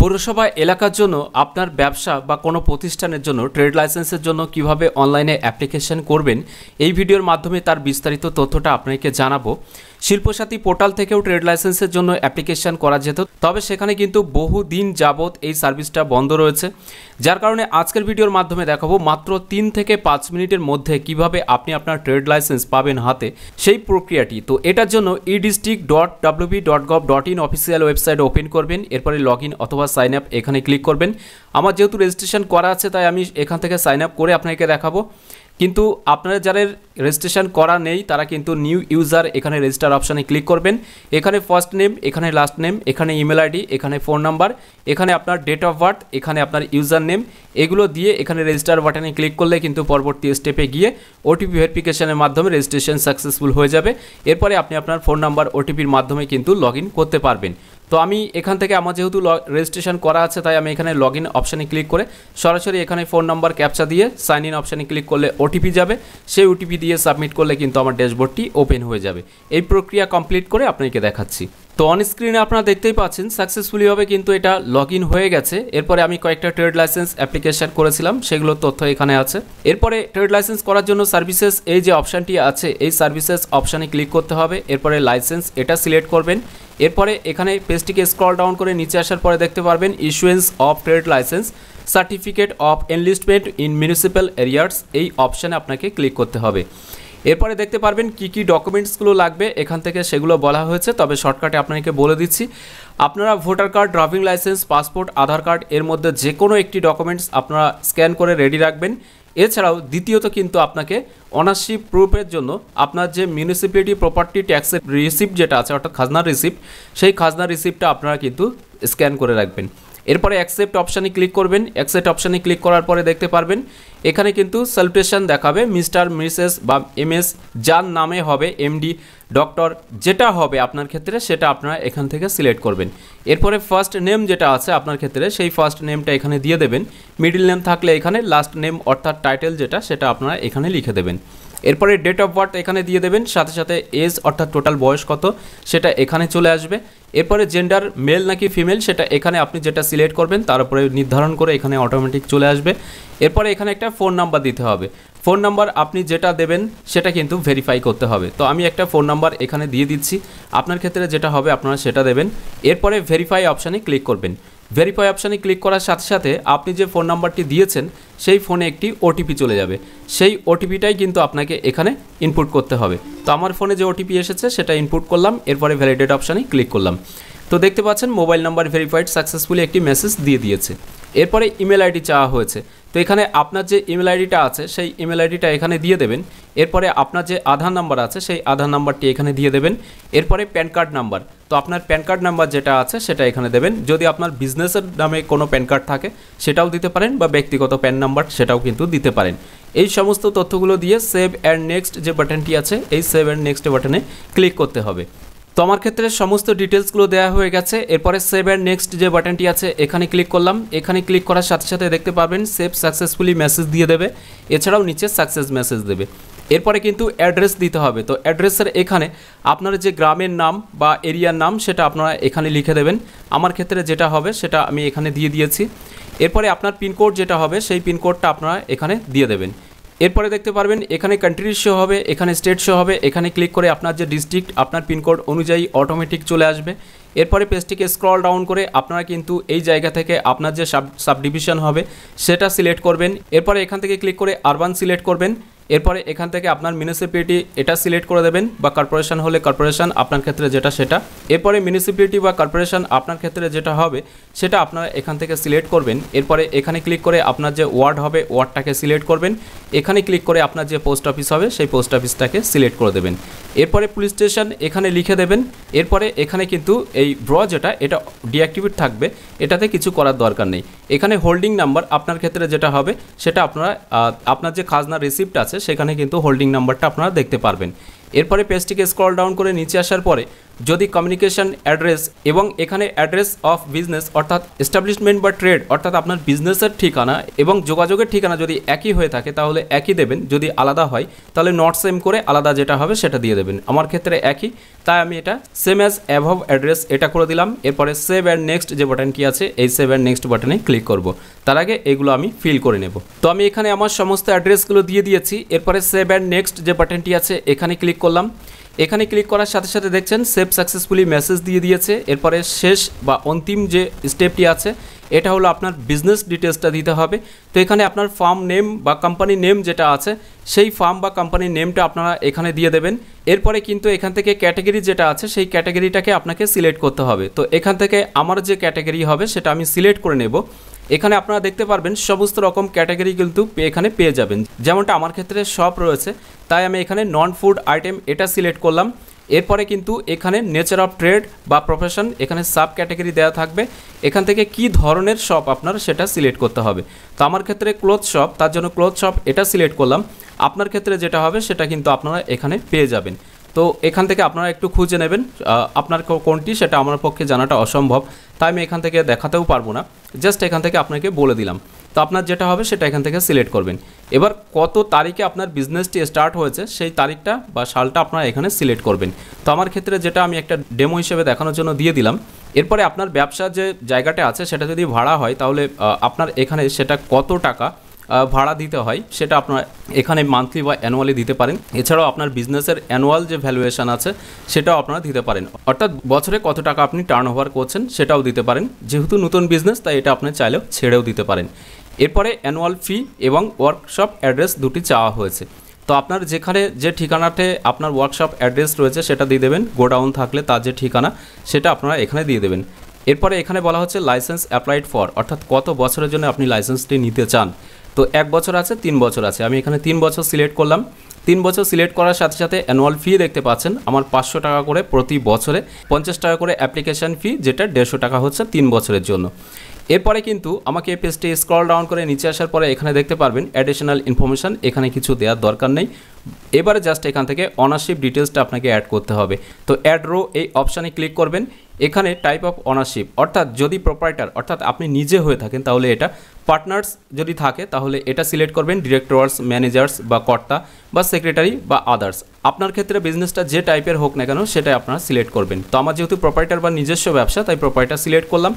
পৌরসভা এলাকার জন্য আপনার ব্যবসা বা কোনো প্রতিষ্ঠানের জন্য ট্রেড লাইসেন্সের জন্য কিভাবে অনলাইনে অ্যাপ্লিকেশন করবেন এই ভিডিওর মাধ্যমে তার বিস্তারিত তথ্যটা আপনাকে জানাবো শিল্পসাথী পোর্টাল থেকেও ট্রেড লাইসেন্সের জন্য অ্যাপ্লিকেশন করা যেত তবে সেখানে কিন্তু বহু দিন যাবৎ এই সার্ভিসটা বন্ধ রয়েছে যার কারণে আজকের ভিডিওর মাধ্যমে দেখাবো মাত্র তিন থেকে পাঁচ মিনিটের মধ্যে কিভাবে আপনি আপনার ট্রেড লাইসেন্স পাবেন হাতে সেই প্রক্রিয়াটি তো এটার জন্য e district dot WB dot gov dot in official website open করবেন এরপরে লগ ইন অথবা সাইন আপ এখানে ক্লিক করবেন আমার যেহেতু রেজিস্ট্রেশন করা আছে তাই আমি এখান থেকে সাইন আপ করে আপনাকে দেখাবো কিন্তু আপনারা যাদের রেজিস্ট্রেশন করা নেই তারা কিন্তু নিউ ইউজার এখানে রেজিস্টার অপশানে ক্লিক করবেন এখানে ফার্স্ট নেম এখানে লাস্ট নেম এখানে ইমেল আইডি এখানে ফোন নাম্বার এখানে আপনার ডেট অফ বার্থ এখানে আপনার ইউজার নেম এগুলো দিয়ে এখানে রেজিস্টার বাটনে ক্লিক করলে কিন্তু পরবর্তী স্টেপে গিয়ে ওটিপি ভেরিফিকেশনের মাধ্যমে রেজিস্ট্রেশন সাকসেসফুল হয়ে যাবে এরপরে আপনি আপনার ফোন নাম্বার ওটিপির মাধ্যমে কিন্তু লগ করতে পারবেন তো আমি এখান থেকে আমার যেহেতু রেজিস্ট্রেশন করা আছে তাই আমি এখানে লগ ইন অপশানে ক্লিক করে সরাসরি এখানে ফোন নাম্বার ক্যাপচা দিয়ে সাইন ইন অপশানে ক্লিক করলে ওটিপি যাবে সেই ওটিপি দিয়ে সাবমিট করলে কিন্তু আমার ড্যাশবোর্ডটি ওপেন হয়ে যাবে এই প্রক্রিয়া কমপ্লিট করে আপনাকে দেখাচ্ছি তো অন স্ক্রিনে আপনারা দেখতেই পাচ্ছেন সাকসেসফুলিভাবে কিন্তু এটা লগ হয়ে গেছে এরপরে আমি কয়েকটা ট্রেড লাইসেন্স অ্যাপ্লিকেশন করেছিলাম সেগুলো তথ্য এখানে আছে এরপরে ট্রেড লাইসেন্স করার জন্য সার্ভিসেস এই যে অপশানটি আছে এই সার্ভিসেস অপশানে ক্লিক করতে হবে এরপরে লাইসেন্স এটা সিলেক্ট করবেন এরপরে এখানে পেজটিকে স্ক্রল ডাউন করে নিচে আসার পরে দেখতে পারবেন issuance of trade license certificate of enlistment in municipal areas এই অপশানে আপনাকে ক্লিক করতে হবে এরপরে দেখতে পারবেন কি কি ডকুমেন্টসগুলো লাগবে এখান থেকে সেগুলো বলা হয়েছে তবে শর্টকাটে আপনাকে বলে দিচ্ছি আপনারা voter card driving license passport Aadhaar card এর মধ্যে যে কোনো একটি ডকুমেন্টস আপনারা স্ক্যান করে রেডি রাখবেন এছাড়াও দ্বিতীয়ত কিন্তু আপনাকে অনারশিপ প্রুফের জন্য আপনার যে মিউনিসিপ্যালিটি প্রপার্টি ট্যাক্সের রিসিপ্ট যেটা আছে অর্থাৎ খাজনার রিসিপ্ট সেই খাজনার রিসিপ্টটা আপনারা কিন্তু স্ক্যান করে রাখবেন এরপরে অ্যাকসেপ্ট অপশানে ক্লিক করবেন অ্যাকসেপ্ট অপশানে ক্লিক করার পরে দেখতে পারবেন এখানে কিন্তু সালুটেশন দেখাবে মিস্টার মিসেস বা এম এস যার নামে হবে এমডি ডক্টর যেটা হবে আপনার ক্ষেত্রে সেটা আপনারা এখান থেকে সিলেক্ট করবেন এরপরে ফার্স্ট নেম যেটা আছে আপনার ক্ষেত্রে সেই ফার্স্ট নেমটা এখানে দিয়ে দেবেন মিডিল নেম থাকলে এখানে লাস্ট নেম অর্থাৎ টাইটেল যেটা সেটা আপনারা এখানে লিখে দেবেন এরপরে ডেট অফ বার্থ এখানে দিয়ে দেবেন সাথে সাথে এজ অর্থাৎ টোটাল বয়স কত সেটা এখানে চলে আসবে এরপরে জেন্ডার মেল নাকি ফিমেল সেটা এখানে আপনি যেটা সিলেক্ট করবেন তার উপরে নির্ধারণ করে এখানে অটোমেটিক চলে আসবে এরপরে এখানে একটা ফোন নাম্বার দিতে হবে ফোন নাম্বার আপনি যেটা দেবেন সেটা কিন্তু ভেরিফাই করতে হবে তো আমি একটা ফোন নাম্বার এখানে দিয়ে দিচ্ছি আপনার ক্ষেত্রে যেটা হবে আপনারা সেটা দেবেন এরপরে ভেরিফাই অপশানে ক্লিক করবেন ভেরিফাই অপশানে ক্লিক করার সাথে সাথে আপনি যে ফোন নাম্বারটি দিয়েছেন সেই ফোনে একটি ওটিপি চলে যাবে সেই ওটিপিটাই কিন্তু আপনাকে এখানে ইনপুট করতে হবে তো আমার ফোনে যে ওটিপি এসেছে সেটা ইনপুট করলাম এরপরে ভ্যালিডেট অপশানে ক্লিক করলাম তো দেখতে পাচ্ছেন মোবাইল নাম্বার ভেরিফাইড সাকসেসফুলি একটি মেসেজ দিয়ে দিয়েছে এরপরে ইমেল আইডি চাওয়া হয়েছে তো এখানে আপনার যে ইমেল আইডিটা আছে সেই ইমেল আইডিটা এখানে দিয়ে দেবেন এরপরে আপনার যে আধার নাম্বার আছে সেই আধার নাম্বারটি এখানে দিয়ে দেবেন এরপরে প্যান কার্ড নাম্বার তো আপনার প্যান কার্ড নাম্বার যেটা আছে সেটা এখানে দেবেন যদি আপনার বিজনেসের নামে কোনো প্যান কার্ড থাকে সেটাও দিতে পারেন বা ব্যক্তিগত প্যান নাম্বার সেটাও কিন্তু দিতে পারেন এই সমস্ত তথ্যগুলো দিয়ে সেভ অ্যান্ড নেক্সট যে বাটনটি আছে এই সেভ অ্যান্ড নেক্সট বাটনে ক্লিক করতে হবে তো আমার ক্ষেত্রে সমস্ত ডিটেলসগুলো দেওয়া হয়ে গেছে এরপরে সেভ অ্যান্ড নেক্সট যে বাটনটি আছে এখানে ক্লিক করলাম এখানে ক্লিক করার সাথে সাথে দেখতে পাবেন সেভ সাকসেসফুলি মেসেজ দিয়ে দেবে এছাড়াও নিচে সাকসেস মেসেজ দেবে এরপরে কিন্তু অ্যাড্রেস দিতে হবে তো অ্যাড্রেসের এখানে আপনার যে গ্রামের নাম বা এরিয়ার নাম সেটা আপনারা এখানে লিখে দেবেন আমার ক্ষেত্রে যেটা হবে সেটা আমি এখানে দিয়ে দিয়েছি এরপরে আপনার পিনকোড যেটা হবে সেই পিনকোডটা আপনারা এখানে দিয়ে দেবেন এরপরে দেখতে পারবেন এখানে কান্ট্রি শো হবে এখানে স্টেট শো হবে এখানে ক্লিক করে আপনার যে ডিস্ট্রিক্ট আপনার পিনকোড অনুযায়ী অটোমেটিক চলে আসবে এরপরে পেজটিকে স্ক্রল ডাউন করে আপনারা কিন্তু এই জায়গা থেকে আপনার যে সাব সাবডিভিশন হবে সেটা সিলেক্ট করবেন এরপরে এখান থেকে ক্লিক করে আরবান সিলেক্ট করবেন এরপরে এখান থেকে আপনার মিউনিসিপ্যালিটি এটা সিলেক্ট করে দেবেন বা কর্পোরেশন হলে কর্পোরেশন আপনার ক্ষেত্রে যেটা সেটা এরপরে মিউনিসিপ্যালিটি বা কর্পোরেশন আপনার ক্ষেত্রে যেটা হবে সেটা আপনারা এখান থেকে সিলেক্ট করবেন এরপরে এখানে ক্লিক করে আপনার যে ওয়ার্ড হবে ওয়ার্ডটাকে সিলেক্ট করবেন এখানে ক্লিক করে আপনার যে পোস্ট অফিস হবে সেই পোস্ট অফিসটাকে সিলেক্ট করে দেবেন এরপরে পুলিশ স্টেশন এখানে লিখে দেবেন এরপরে এখানে কিন্তু এই ব্র যেটা এটা ডিঅ্যাক্টিভেট থাকবে এটাতে কিছু করার দরকার নেই এখানে হোল্ডিং নাম্বার আপনার ক্ষেত্রে যেটা হবে সেটা আপনারা আপনার যে খাজনা রিসিপ্ট আছে সেখানে কিন্তু হোল্ডিং নাম্বারটা আপনারা দেখতে পারবেন এরপরে পেজটিকে স্ক্রল ডাউন করে নিচে আসার পরে যদি কমিউনিকেশন অ্যাড্রেস এবং এখানে অ্যাড্রেস অফ বিজনেস অর্থাৎ এস্টাবলিশমেন্ট বা ট্রেড অর্থাৎ আপনার বিজনেসের ঠিকানা এবং যোগাযোগের ঠিকানা যদি একই হয়ে থাকে তাহলে একই দেবেন যদি আলাদা হয় তাহলে নট সেম করে আলাদা যেটা হবে সেটা দিয়ে দেবেন আমার ক্ষেত্রে একই তাই আমি এটা সেম অ্যাজ অ্যাভভ অ্যাড্রেস এটা করে দিলাম এরপরে সেভ অ্যান্ড নেক্সট যে বাটনটি আছে এই সেভ অ্যান্ড নেক্সট বাটনে ক্লিক করব তার আগে এগুলো আমি ফিল করে নেব তো আমি এখানে আমার সমস্ত অ্যাড্রেসগুলো দিয়ে দিয়েছি এরপরে সেভ অ্যান্ড নেক্সট যে বাটনটি আছে এখানে ক্লিক করলাম এখানে ক্লিক করার সাথে সাথে দেখছেন সেভ সাকসেসফুলি মেসেজ দিয়ে দিয়েছে এরপরে শেষ বা অন্তিম যে স্টেপটি আছে এটা হলো আপনার বিজনেস ডিটেলসটা দিতে হবে তো এখানে আপনার ফার্ম নেম বা কোম্পানি নেম যেটা আছে সেই ফার্ম বা কোম্পানির নেমটা আপনারা এখানে দিয়ে দেবেন এরপরে কিন্তু এখান থেকে ক্যাটাগরি যেটা আছে সেই ক্যাটাগরিটাকে আপনাকে সিলেক্ট করতে হবে তো এখান থেকে আমার যে ক্যাটাগরি হবে সেটা আমি সিলেক্ট করে নেব এখানে আপনারা দেখতে পারবেন সমস্ত রকম ক্যাটাগরি কিন্তু এখানে পেয়ে যাবেন যেমনটা আমার ক্ষেত্রে সব রয়েছে তাই আমি এখানে নন ফুড আইটেম এটা সিলেক্ট করলাম এরপরে কিন্তু এখানে নেচার অফ ট্রেড বা প্রফেশন এখানে সাব ক্যাটাগরি দেওয়া থাকবে এখান থেকে কি ধরনের শপ আপনার সেটা সিলেক্ট করতে হবে তো আমার ক্ষেত্রে ক্লোথ শপ তার জন্য ক্লোথ শপ এটা সিলেক্ট করলাম আপনার ক্ষেত্রে যেটা হবে সেটা কিন্তু আপনারা এখানে পেয়ে যাবেন তো এখান থেকে আপনারা একটু খুঁজে নেবেন আপনার কোনটি সেটা আমার পক্ষে জানাটা অসম্ভব তাই আমি এখান থেকে দেখাতেও পারবো না জাস্ট এখান থেকে আপনাকে বলে দিলাম তো আপনার যেটা হবে সেটা এখান থেকে সিলেক্ট করবেন এবার কত তারিখে আপনার বিজনেসটি স্টার্ট হয়েছে সেই তারিখটা বা সালটা আপনারা এখানে সিলেক্ট করবেন তো আমার ক্ষেত্রে যেটা আমি একটা ডেমো হিসেবে দেখানোর জন্য দিয়ে দিলাম এরপরে আপনার ব্যবসার যে জায়গাটা আছে সেটা যদি ভাড়া হয় তাহলে আপনার এখানে সেটা কত টাকা ভাড়া দিতে হয় সেটা আপনার এখানে মান্থলি বা অ্যানুয়ালি দিতে পারেন এছাড়াও আপনার বিজনেসের অ্যানুয়াল যে ভ্যালুয়েশন আছে সেটাও আপনারা দিতে পারেন অর্থাৎ বছরে কত টাকা আপনি টার্ন ওভার করছেন সেটাও দিতে পারেন যেহেতু নতুন বিজনেস তাই এটা আপনি চাইলেও ছেড়েও দিতে পারেন এরপরে অ্যানুয়াল ফি এবং ওয়ার্কশপ অ্যাড্রেস দুটি চাওয়া হয়েছে তো আপনার যেখানে যে ঠিকানাতে আপনার ওয়ার্কশপ অ্যাড্রেস রয়েছে সেটা দিয়ে দেবেন গোডাউন থাকলে তার যে ঠিকানা সেটা আপনারা এখানে দিয়ে দেবেন এরপরে এখানে বলা হচ্ছে লাইসেন্স অ্যাপ্লাইড ফর অর্থাৎ কত বছরের জন্য আপনি লাইসেন্সটি নিতে চান তো এক বছর আছে তিন বছর আছে আমি এখানে তিন বছর সিলেক্ট করলাম তিন বছর সিলেক্ট করার সাথে সাথে অ্যানুয়াল ফি দেখতে পাচ্ছেন আমার পাঁচশো টাকা করে প্রতি বছরে পঞ্চাশ টাকা করে অ্যাপ্লিকেশান ফি যেটা দেড়শো টাকা হচ্ছে তিন বছরের জন্য এরপরে কিন্তু আমাকে পেজটি স্ক্রল ডাউন করে নিচে আসার পরে এখানে দেখতে পারবেন অ্যাডিশনাল ইনফরমেশান এখানে কিছু দেওয়ার দরকার নেই এবারে জাস্ট এখান থেকে অনারশিপ ডিটেলসটা আপনাকে অ্যাড করতে হবে তো অ্যাড রো এই অপশানে ক্লিক করবেন এখানে টাইপ অফ অনারশিপ অর্থাৎ যদি প্রোপারেটার অর্থাৎ আপনি নিজে হয়ে থাকেন তাহলে এটা পার্টনার্স যদি থাকে তাহলে এটা সিলেক্ট করবেন ডিরেক্টরস ম্যানেজার্স বা কর্তা বা সেক্রেটারি বা আদার্স আপনার ক্ষেত্রে বিজনেসটা যে টাইপের হোক না কেন সেটাই আপনারা সিলেক্ট করবেন তো আমার যেহেতু প্রপার্টার বা নিজস্ব ব্যবসা তাই প্রপার্টার সিলেক্ট করলাম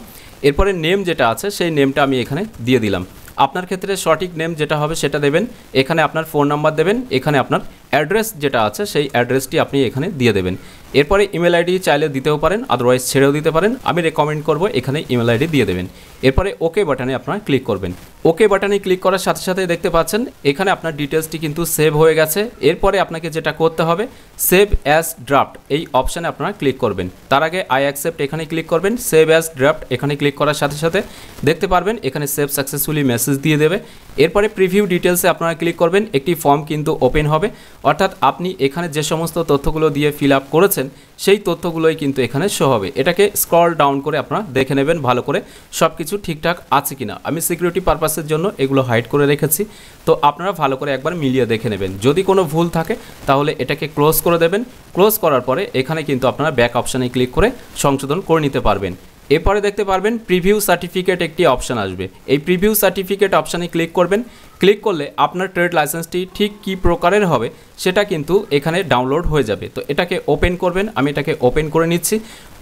এরপরে নেম যেটা আছে সেই নেমটা আমি এখানে দিয়ে দিলাম আপনার ক্ষেত্রে সঠিক নেম যেটা হবে সেটা দেবেন এখানে আপনার ফোন নাম্বার দেবেন এখানে আপনার অ্যাড্রেস যেটা আছে সেই অ্যাড্রেসটি আপনি এখানে দিয়ে দেবেন এরপরে ইমেল আইডি চাইলে দিতেও পারেন আদারওয়াইজ ছেড়েও দিতে পারেন আমি রেকমেন্ড করব এখানে ইমেল আইডি দিয়ে দেবেন এরপরে ওকে বাটনে আপনারা ক্লিক করবেন ওকে বাটনে ক্লিক করার সাথে সাথে দেখতে পাচ্ছেন এখানে আপনার ডিটেলসটি কিন্তু সেভ হয়ে গেছে এরপরে আপনাকে যেটা করতে হবে সেভ অ্যাজ ড্রাফট এই অপশানে আপনারা ক্লিক করবেন তার আগে আই অ্যাকসেপ্ট এখানে ক্লিক করবেন সেভ অ্যাজ ড্রাফট এখানে ক্লিক করার সাথে সাথে দেখতে পারবেন এখানে সেভ সাকসেসফুলি মেসেজ দিয়ে দেবে এরপরে প্রিভিউ ডিটেলসে আপনারা ক্লিক করবেন একটি ফর্ম কিন্তু ওপেন হবে অর্থাৎ আপনি এখানে যে সমস্ত তথ্যগুলো দিয়ে ফিল আপ করেছেন সেই তথ্যগুলোই কিন্তু এখানে শো হবে এটাকে স্ক্রল ডাউন করে আপনারা দেখে নেবেন ভালো করে সব কিছু ঠিকঠাক আছে কিনা আমি সিকিউরিটি পারপাসের জন্য এগুলো হাইড করে রেখেছি তো আপনারা ভালো করে একবার মিলিয়ে দেখে নেবেন যদি কোনো ভুল থাকে তাহলে এটাকে ক্লোজ করে দেবেন ক্লোজ করার পরে এখানে কিন্তু আপনারা ব্যাক অপশানে ক্লিক করে সংশোধন করে নিতে পারবেন এরপরে দেখতে পারবেন প্রিভিউ সার্টিফিকেট একটি অপশান আসবে এই প্রিভিউ সার্টিফিকেট অপশানে ক্লিক করবেন ক্লিক করলে আপনার ট্রেড লাইসেন্সটি ঠিক কি প্রকারের হবে সেটা কিন্তু এখানে ডাউনলোড হয়ে যাবে তো এটাকে ওপেন করবেন আমি এটাকে ওপেন করে নিচ্ছি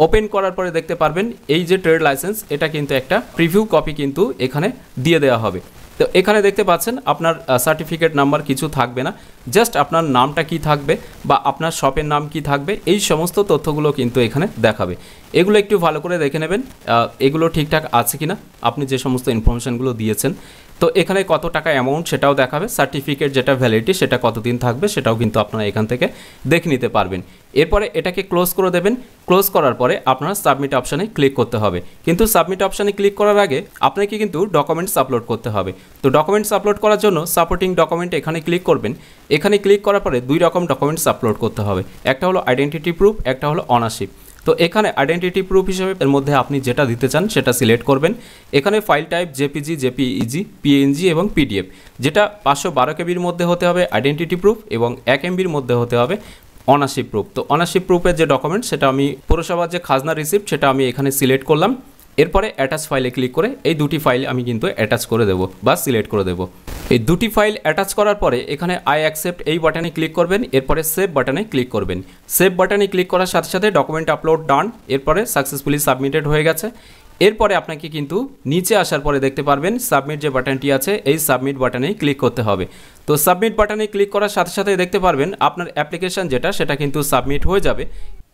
ওপেন করার পরে দেখতে পারবেন এই যে ট্রেড লাইসেন্স এটা কিন্তু একটা প্রিভিউ কপি কিন্তু এখানে দিয়ে দেওয়া হবে তো এখানে দেখতে পাচ্ছেন আপনার সার্টিফিকেট নাম্বার কিছু থাকবে না জাস্ট আপনার নামটা কি থাকবে বা আপনার শপের নাম কি থাকবে এই সমস্ত তথ্যগুলো কিন্তু এখানে দেখাবে এগুলো একটু ভালো করে দেখে নেবেন এগুলো ঠিকঠাক আছে কি না আপনি যে সমস্ত ইনফরমেশানগুলো দিয়েছেন তো এখানে কত টাকা অ্যামাউন্ট সেটাও দেখাবে সার্টিফিকেট যেটা ভ্যালিডিটি সেটা কতদিন থাকবে সেটাও কিন্তু আপনারা এখান থেকে দেখে নিতে পারবেন এরপরে এটাকে ক্লোজ করে দেবেন ক্লোজ করার পরে আপনারা সাবমিট অপশানে ক্লিক করতে হবে কিন্তু সাবমিট অপশানে ক্লিক করার আগে আপনাকে কিন্তু ডকুমেন্টস আপলোড করতে হবে তো ডকুমেন্টস আপলোড করার জন্য সাপোর্টিং ডকুমেন্ট এখানে ক্লিক করবেন এখানে ক্লিক করার পরে দুই রকম ডকুমেন্টস আপলোড করতে হবে একটা হলো আইডেন্টিটি প্রুফ একটা হলো অনারশিপ তো এখানে আইডেন্টিটি প্রুফ হিসেবে এর মধ্যে আপনি যেটা দিতে চান সেটা সিলেক্ট করবেন এখানে file type JPG JPEG PNG এবং পিডিএফ যেটা পাঁচশো বারো কেবির মধ্যে হতে হবে আইডেন্টিটি প্রুফ এবং এক এমবির মধ্যে হতে হবে অনারশিপ প্রুফ তো অনারশিপ প্রুফের যে ডকুমেন্ট সেটা আমি পৌরসভার যে খাজনা রিসিপ্ট সেটা আমি এখানে সিলেক্ট করলাম এরপরে অ্যাটাচ ফাইলে ক্লিক করে এই দুটি ফাইল আমি কিন্তু অ্যাটাচ করে দেবো বা সিলেক্ট করে দেবো এই দুটি ফাইল অ্যাটাচ করার পরে এখানে আই অ্যাকসেপ্ট এই বাটনে ক্লিক করবেন এরপরে সেভ বাটনে ক্লিক করবেন সেভ বাটনে ক্লিক করার সাথে সাথে ডকুমেন্ট আপলোড ডান এরপরে সাকসেসফুলি সাবমিটেড হয়ে গেছে এরপরে আপনাকে কিন্তু নিচে আসার পরে দেখতে পারবেন সাবমিট যে বাটনটি আছে এই সাবমিট বাটনেই ক্লিক করতে হবে তো সাবমিট বাটনে ক্লিক করার সাথে সাথে দেখতে পারবেন আপনার অ্যাপ্লিকেশান যেটা সেটা কিন্তু সাবমিট হয়ে যাবে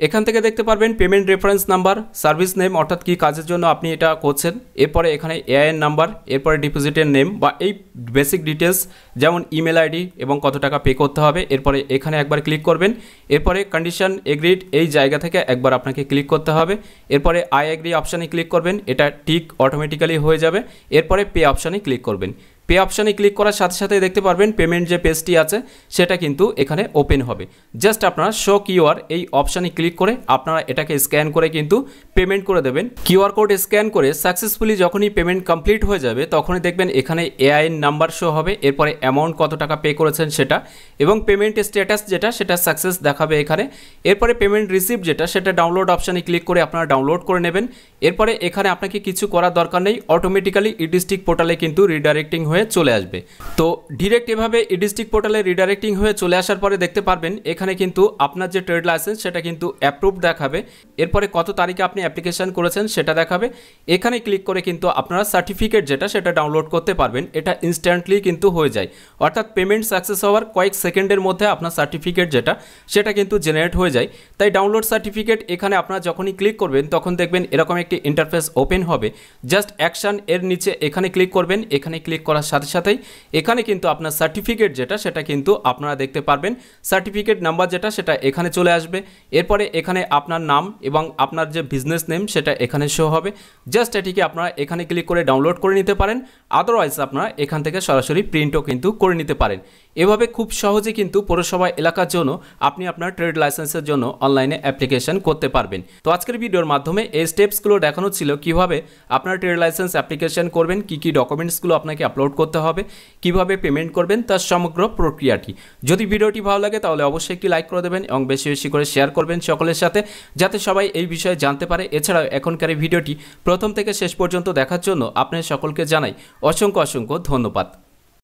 এখান থেকে দেখতে পারবেন payment reference number service name অর্থাৎ কি কাজের জন্য আপনি এটা করছেন এরপরে এখানে এআইএন নাম্বার এরপরে ডিপোজিটের নেম বা এই বেসিক ডিটেলস যেমন ইমেল আইডি এবং কত টাকা পে করতে হবে এরপরে এখানে একবার ক্লিক করবেন এরপরে কন্ডিশন এগ্রিড এই জায়গা থেকে একবার আপনাকে ক্লিক করতে হবে এরপরে আই এগ্রি অপশানে ক্লিক করবেন এটা ঠিক অটোমেটিক্যালি হয়ে যাবে এরপরে পে অপশানে ক্লিক করবেন পে অপশানে ক্লিক করার সাথে সাথে দেখতে পারবেন পেমেন্ট যে পেজটি আছে সেটা কিন্তু এখানে ওপেন হবে জাস্ট আপনারা শো কিউআর এই অপশানে ক্লিক করে আপনারা এটাকে স্ক্যান করে কিন্তু পেমেন্ট করে দেবেন কিউআর কোড স্ক্যান করে সাকসেসফুলি যখনই পেমেন্ট কমপ্লিট হয়ে যাবে তখনই দেখবেন এখানে এআইএন নাম্বার শো হবে এরপরে অ্যামাউন্ট কত টাকা পে করেছেন সেটা এবং পেমেন্ট স্ট্যাটাস যেটা সেটা সাকসেস দেখাবে এখানে এরপরে পেমেন্ট রিসিভ যেটা সেটা ডাউনলোড অপশানে ক্লিক করে আপনারা ডাউনলোড করে নেবেন এরপরে এখানে আপনাকে কিছু করার দরকার নেই অটোমেটিক্যালি ইডিস্টিক পোর্টালে কিন্তু রিডাইরেক্টিং হয়ে হয়ে চলে আসবে তো ডিরেক্ট এভাবে ইডিস্ট্রিক্ট পোর্টালে রিডাইরেক্টিং হয়ে চলে আসার পরে দেখতে পারবেন এখানে কিন্তু আপনার যে ট্রেড লাইসেন্স সেটা কিন্তু অ্যাপ্রুভ দেখাবে এরপরে কত তারিখে আপনি অ্যাপ্লিকেশান করেছেন সেটা দেখাবে এখানে ক্লিক করে কিন্তু আপনারা সার্টিফিকেট যেটা সেটা ডাউনলোড করতে পারবেন এটা ইনস্ট্যান্টলি কিন্তু হয়ে যায় অর্থাৎ পেমেন্ট সাকসেস হওয়ার কয়েক সেকেন্ডের মধ্যে আপনার সার্টিফিকেট যেটা সেটা কিন্তু জেনারেট হয়ে যায় তাই ডাউনলোড সার্টিফিকেট এখানে আপনারা যখনই ক্লিক করবেন তখন দেখবেন এরকম একটি ইন্টারফেস ওপেন হবে জাস্ট অ্যাকশান এর নিচে এখানে ক্লিক করবেন এখানে ক্লিক করার করার সাথে সাথেই এখানে কিন্তু আপনার সার্টিফিকেট যেটা সেটা কিন্তু আপনারা দেখতে পারবেন সার্টিফিকেট নাম্বার যেটা সেটা এখানে চলে আসবে এরপরে এখানে আপনার নাম এবং আপনার যে বিজনেস নেম সেটা এখানে শো হবে জাস্ট এটিকে আপনারা এখানে ক্লিক করে ডাউনলোড করে নিতে পারেন আদারওয়াইজ আপনারা এখান থেকে সরাসরি প্রিন্টও কিন্তু করে নিতে পারেন এভাবে খুব সহজে কিন্তু পৌরসভা এলাকার জন্য আপনি আপনার ট্রেড লাইসেন্সের জন্য অনলাইনে অ্যাপ্লিকেশন করতে পারবেন তো আজকের ভিডিওর মাধ্যমে এই স্টেপসগুলো দেখানো ছিল কিভাবে আপনার ট্রেড লাইসেন্স অ্যাপ্লিকেশন করবেন কি কি ডকুমেন্টসগুলো আপনাকে আপলোড করতে হবে কিভাবে পেমেন্ট করবেন তার সমগ্র প্রক্রিয়াটি যদি ভিডিওটি ভালো লাগে তাহলে অবশ্যই একটি লাইক করে দেবেন এবং বেশি বেশি করে শেয়ার করবেন সকলের সাথে যাতে সবাই এই বিষয়ে জানতে পারে এছাড়াও এখনকার এই ভিডিওটি প্রথম থেকে শেষ পর্যন্ত দেখার জন্য আপনার সকলকে জানাই অসংখ্য অসংখ্য ধন্যবাদ